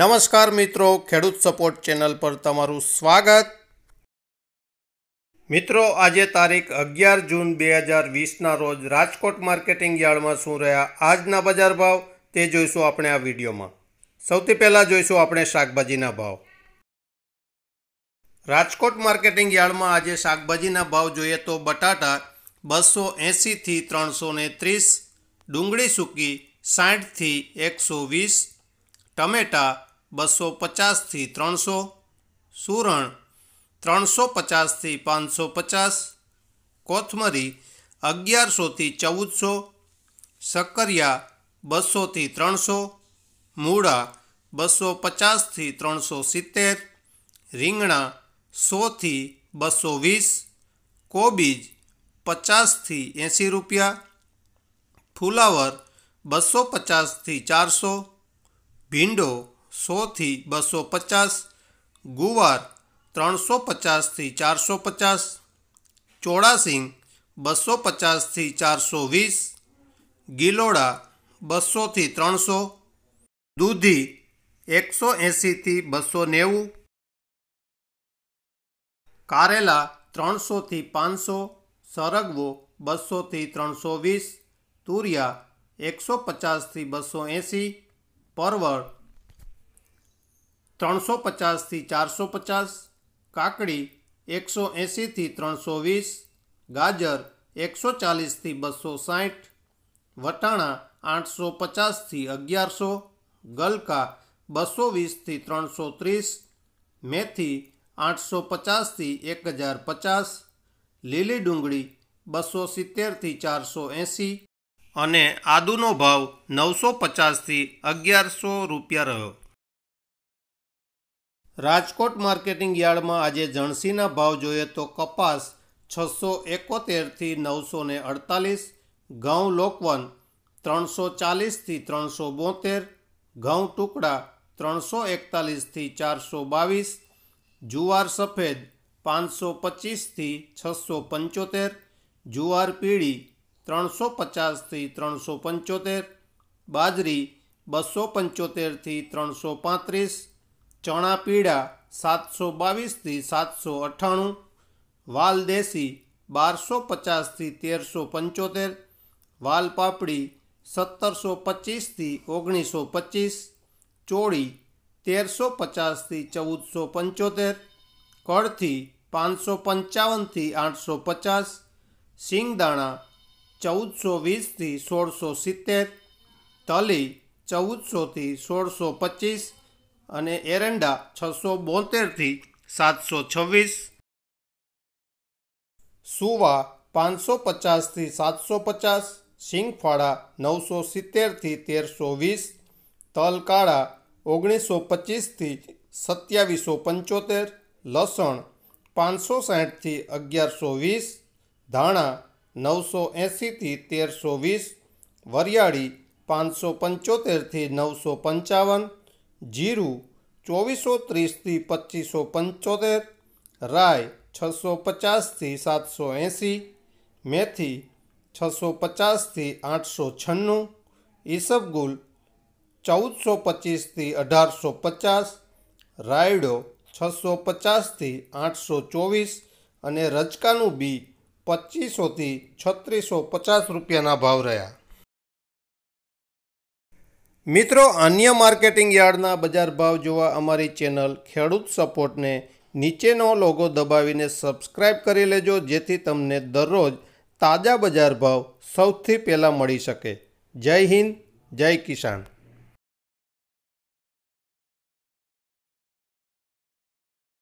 નમસ્કાર મિત્રો ખેડૂત સપોર્ટ ચેનલ પર તમારું સ્વાગત મિત્રો આજે તારીખ અગિયાર જૂન બે હજાર વીસના રોજ રાજકોટ માર્કેટિંગ યાર્ડમાં શું રહ્યા આજના બજાર ભાવ તે જોઈશું આપણે આ વિડીયોમાં સૌથી પહેલાં જોઈશું આપણે શાકભાજીના ભાવ રાજકોટ માર્કેટિંગ યાર્ડમાં આજે શાકભાજીના ભાવ જોઈએ તો બટાટા બસો એંસીથી ત્રણસો ને ત્રીસ ડુંગળી સૂકી સાઠથી એકસો વીસ टमेटा बसो पचास थी त्रो सूरण त्रो पचास थी पांच सौ पचास कोथमरी अगियार सौ थी चौदह सौ सकरिया बसो थी त्रो मूड़ा बसो पचास थी त्रो सीतेर रींगणा सौ थी बसो वीस कोबीज पचास थी एशी रुपया फुलावर बसो पचास थी चार सौ ભીંડો સોથી બસો પચાસ ગુવાર ત્રણસો પચાસથી ચારસો પચાસ ચોળાસિંગ બસો પચાસથી ચારસો વીસ ગિલોડા બસોથી ત્રણસો દૂધી એકસો એંસીથી બસો નેવું કારેલા ત્રણસોથી પાંચસો સરગવો બસોથી ત્રણસો વીસ તુરિયા એકસો પચાસથી બસો એંસી પરવળ ત્રણસો પચાસથી ચારસો પચાસ કાકડી એકસો એંશીથી ત્રણસો વીસ ગાજર એકસો ચાલીસથી બસો સાઠ વટાણા આઠસો પચાસથી અગિયારસો ગલકા બસો વીસથી ત્રણસો ત્રીસ મેથી આઠસો પચાસથી એક હજાર પચાસ લીલી ડુંગળી બસો સિત્તેરથી ચારસો એંસી અને આદુનો ભાવ નવસો પચાસથી અગિયારસો રૂપિયા રહ્યો રાજકોટ માર્કેટિંગ યાર્ડમાં આજે જણસીના ભાવ જોઈએ તો કપાસ છસો એકોતેરથી નવસો ને અડતાલીસ ઘઉં લોકવન ત્રણસો ચાલીસથી ત્રણસો બોતેર ઘઉં ટુકડા ત્રણસો એકતાલીસથી ચારસો બાવીસ જુવાર સફેદ પાંચસો પચીસથી છસો પંચોતેર જુવાર પીળી ત્રણસો પચાસથી ત્રણસો પંચોતેર બાજરી બસો પંચોતેરથી ત્રણસો પાંત્રીસ ચણા પીડા સાતસો બાવીસથી સાતસો અઠ્ઠાણું વાલ દેશી બારસો પચાસથી તેરસો પંચોતેર વાલપાપડી સત્તરસો પચીસથી ઓગણીસો પચીસ ચોળી તેરસો પચાસથી ચૌદસો પંચોતેર કળથી પાંચસો પંચાવનથી આઠસો પચાસ સિંગદાણા ચૌદસો વીસથી સોળસો સિત્તેર તલી ચૌદસોથી સોળસો પચીસ અને એરંડા છસો બોતેરથી સાતસો છવ્વીસ સુવા પાંચસો પચાસથી સાતસો પચાસ સિંગફાળા નવસો સિત્તેરથી તેરસો વીસ તલકાળા ઓગણીસો પચીસથી સત્યાવીસો પંચોતેર લસણ પાંચસો સાઠથી અગિયારસો વીસ ધાણા નવસો એંસીથી તેરસો વીસ વરિયાળી પાંચસો પંચોતેરથી નવસો પંચાવન જીરું ચોવીસો ત્રીસથી પચીસો પંચોતેર રાય છસો પચાસથી સાતસો એંસી મેથી છસો પચાસથી આઠસો છન્નું ઈસબગુલ ચૌદસો પચીસથી અઢારસો પચાસ રાયડો છસો પચાસથી આઠસો ચોવીસ અને રજકાનું બી પચીસોથી છત્રીસો પચાસ રૂપિયાના ભાવ રહ્યા મિત્રો અન્ય માર્કેટિંગ યાર્ડના બજાર ભાવ જોવા અમારી ચેનલ ખેડૂત સપોર્ટને નીચેનો લોગો દબાવીને સબસ્ક્રાઇબ કરી લેજો જેથી તમને દરરોજ તાજા બજાર ભાવ સૌથી પહેલાં મળી શકે જય હિન્દ જય કિસાન